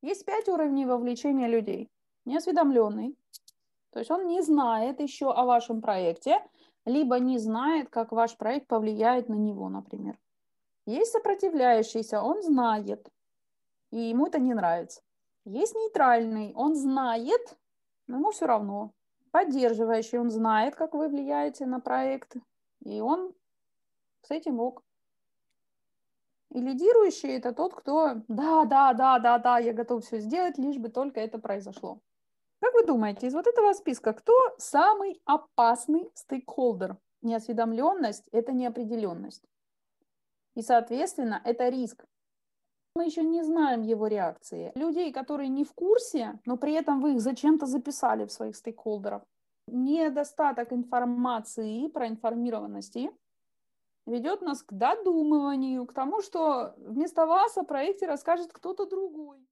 Есть пять уровней вовлечения людей. Неосведомленный, то есть он не знает еще о вашем проекте, либо не знает, как ваш проект повлияет на него, например. Есть сопротивляющийся, он знает, и ему это не нравится. Есть нейтральный, он знает, но ему все равно. Поддерживающий, он знает, как вы влияете на проект, и он с этим ок. И лидирующий это тот, кто да, да, да, да, да, я готов все сделать, лишь бы только это произошло. Как вы думаете, из вот этого списка кто самый опасный стейкхолдер? Неосведомленность – это неопределенность. И, соответственно, это риск. Мы еще не знаем его реакции. Людей, которые не в курсе, но при этом вы их зачем-то записали в своих стейкхолдеров. Недостаток информации и проинформированности ведет нас к додумыванию, к тому, что вместо вас о проекте расскажет кто-то другой.